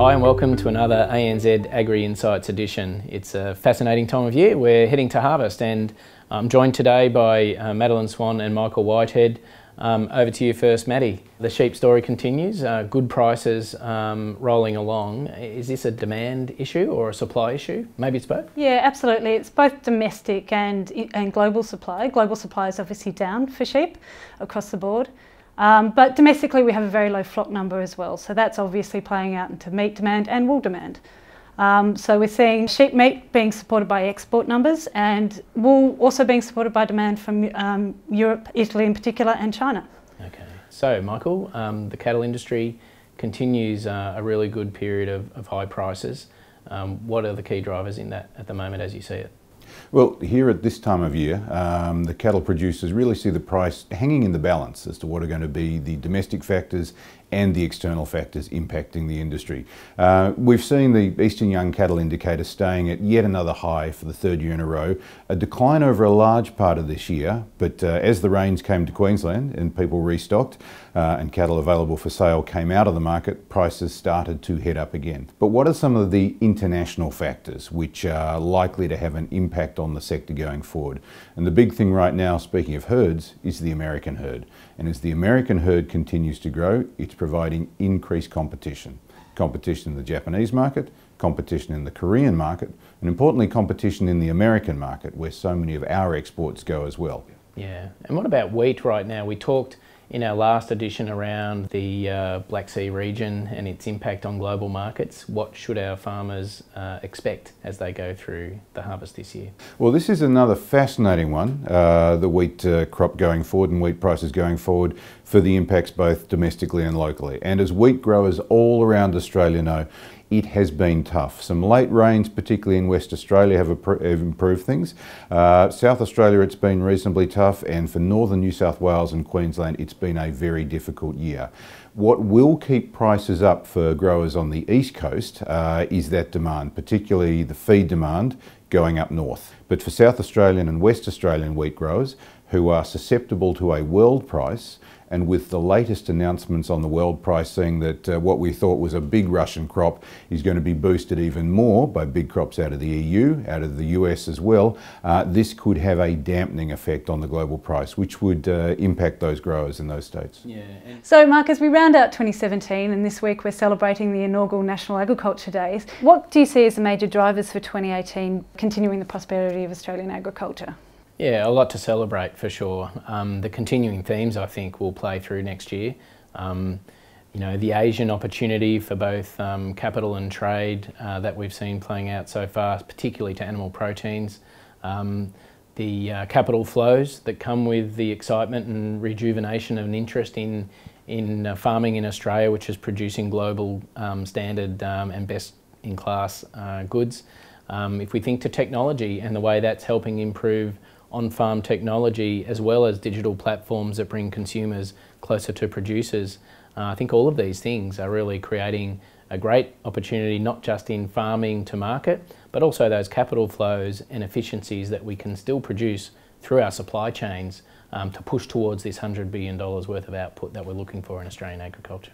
Hi and welcome to another ANZ Agri Insights edition. It's a fascinating time of year. We're heading to harvest and I'm joined today by uh, Madeline Swan and Michael Whitehead. Um, over to you first, Maddie. The sheep story continues, uh, good prices um, rolling along. Is this a demand issue or a supply issue? Maybe it's both? Yeah, absolutely. It's both domestic and, and global supply. Global supply is obviously down for sheep across the board. Um, but domestically, we have a very low flock number as well, so that's obviously playing out into meat demand and wool demand. Um, so we're seeing sheep meat being supported by export numbers and wool also being supported by demand from um, Europe, Italy in particular, and China. Okay. So, Michael, um, the cattle industry continues uh, a really good period of, of high prices. Um, what are the key drivers in that at the moment as you see it? Well, here at this time of year, um, the cattle producers really see the price hanging in the balance as to what are going to be the domestic factors and the external factors impacting the industry. Uh, we've seen the Eastern Young Cattle Indicator staying at yet another high for the third year in a row, a decline over a large part of this year, but uh, as the rains came to Queensland and people restocked uh, and cattle available for sale came out of the market, prices started to head up again. But what are some of the international factors which are likely to have an impact on the sector going forward? And the big thing right now, speaking of herds, is the American herd. And as the American herd continues to grow, it's providing increased competition. Competition in the Japanese market, competition in the Korean market, and importantly, competition in the American market, where so many of our exports go as well. Yeah, and what about wheat right now? We talked in our last edition around the uh, Black Sea region and its impact on global markets. What should our farmers uh, expect as they go through the harvest this year? Well, this is another fascinating one uh, the wheat uh, crop going forward and wheat prices going forward for the impacts both domestically and locally. And as wheat growers all around Australia know, it has been tough. Some late rains, particularly in West Australia, have, improved things. Uh, South Australia, it's been reasonably tough, and for northern New South Wales and Queensland, it's been a very difficult year. What will keep prices up for growers on the east coast uh, is that demand, particularly the feed demand going up north. But for South Australian and West Australian wheat growers, who are susceptible to a world price. And with the latest announcements on the world price, seeing that uh, what we thought was a big Russian crop is going to be boosted even more by big crops out of the EU, out of the US as well, uh, this could have a dampening effect on the global price, which would uh, impact those growers in those states. Yeah. So, Mark, as we round out 2017, and this week we're celebrating the inaugural National Agriculture Days, what do you see as the major drivers for 2018 continuing the prosperity of Australian agriculture? Yeah, a lot to celebrate for sure. Um, the continuing themes I think will play through next year. Um, you know, the Asian opportunity for both um, capital and trade uh, that we've seen playing out so far, particularly to animal proteins. Um, the uh, capital flows that come with the excitement and rejuvenation of an interest in, in uh, farming in Australia, which is producing global um, standard um, and best in class uh, goods. if we think to technology and the way that's helping improve on-farm technology as well as digital platforms that bring consumers closer to producers. Uh, I think all of these things are really creating a great opportunity not just in farming to market but also those capital flows and efficiencies that we can still produce through our supply chains um, to push towards this $100 billion worth of output that we're looking for in Australian agriculture.